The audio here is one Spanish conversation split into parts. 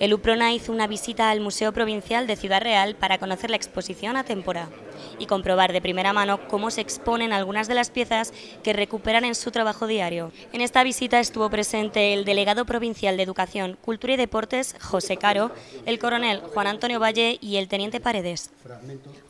El Uprona hizo una visita al Museo Provincial de Ciudad Real para conocer la exposición a temporada y comprobar de primera mano cómo se exponen algunas de las piezas que recuperan en su trabajo diario. En esta visita estuvo presente el delegado provincial de Educación, Cultura y Deportes, José Caro, el coronel Juan Antonio Valle y el teniente Paredes.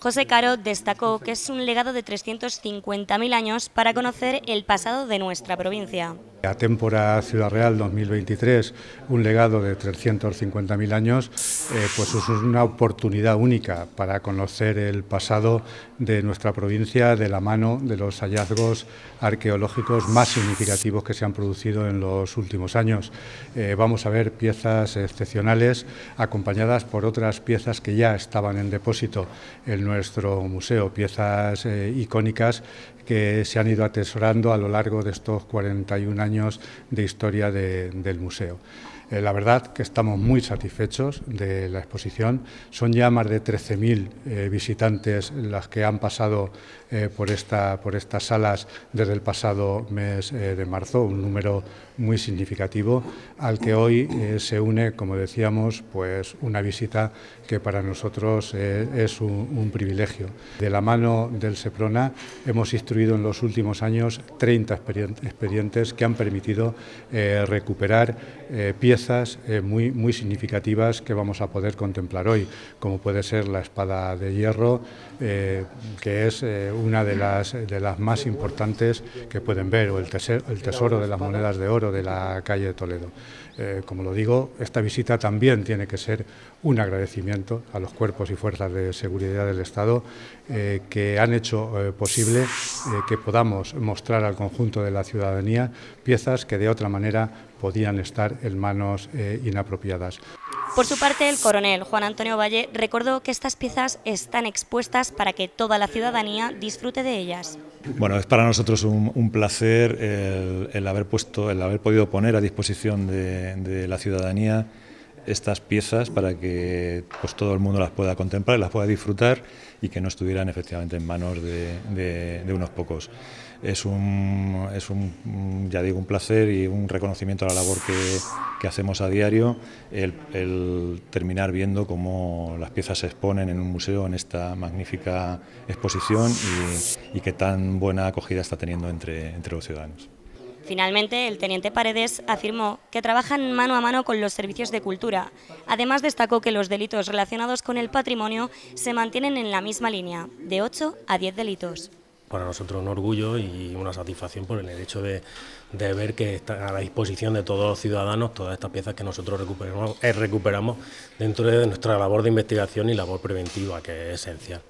José Caro destacó que es un legado de 350.000 años para conocer el pasado de nuestra provincia. La Témpora Ciudad Real 2023, un legado de 350.000 años, eh, pues es una oportunidad única para conocer el pasado de nuestra provincia de la mano de los hallazgos arqueológicos más significativos que se han producido en los últimos años. Eh, vamos a ver piezas excepcionales acompañadas por otras piezas que ya estaban en depósito en nuestro museo, piezas eh, icónicas que se han ido atesorando a lo largo de estos 41 años de historia del museo. Eh, la verdad que estamos muy satisfechos de la exposición. Son ya más de 13.000 eh, visitantes las que han pasado eh, por, esta, por estas salas desde el pasado mes de marzo, un número muy significativo al que hoy se une, como decíamos, pues una visita que para nosotros es un, un, privilegio. De la mano del Seprona hemos instruido en los últimos años 30 expedientes que han permitido recuperar piezas eh, muy, muy significativas que vamos a poder contemplar hoy, como puede ser la espada de hierro, eh, que es eh, una de las, de las más importantes que pueden ver, o el, el tesoro de las monedas de oro de la calle de Toledo. como lo digo, esta visita también tiene que ser un agradecimiento a los cuerpos y fuerzas de seguridad del Estado que han hecho posible eh, que podamos mostrar al conjunto de la ciudadanía piezas que de otra manera podían estar en manos eh, inapropiadas. Por su parte, el coronel Juan Antonio Valle recordó que estas piezas están expuestas para que toda la ciudadanía disfrute de ellas. Bueno, es para nosotros un, placer el, haber puesto, el haber podido poner a disposición de la ciudadanía estas piezas para que pues, todo el mundo las pueda contemplar, las pueda disfrutar y que no estuvieran efectivamente en manos de, unos pocos. Es un, es un, ya digo, un placer y un reconocimiento a la labor que, hacemos a diario, el, terminar viendo cómo las piezas se exponen en un museo, en esta magnífica exposición y, y que tan buena acogida está teniendo entre, entre los ciudadanos. Finalmente, el teniente Paredes afirmó que trabajan mano a mano con los servicios de cultura. Además, destacó que los delitos relacionados con el patrimonio se mantienen en la misma línea, de 8 a 10 delitos para nosotros un orgullo y una satisfacción por el hecho de, ver que está a la disposición de todos los ciudadanos todas estas piezas que nosotros recuperamos, eh, recuperamos dentro de nuestra labor de investigación y labor preventiva, que es esencial.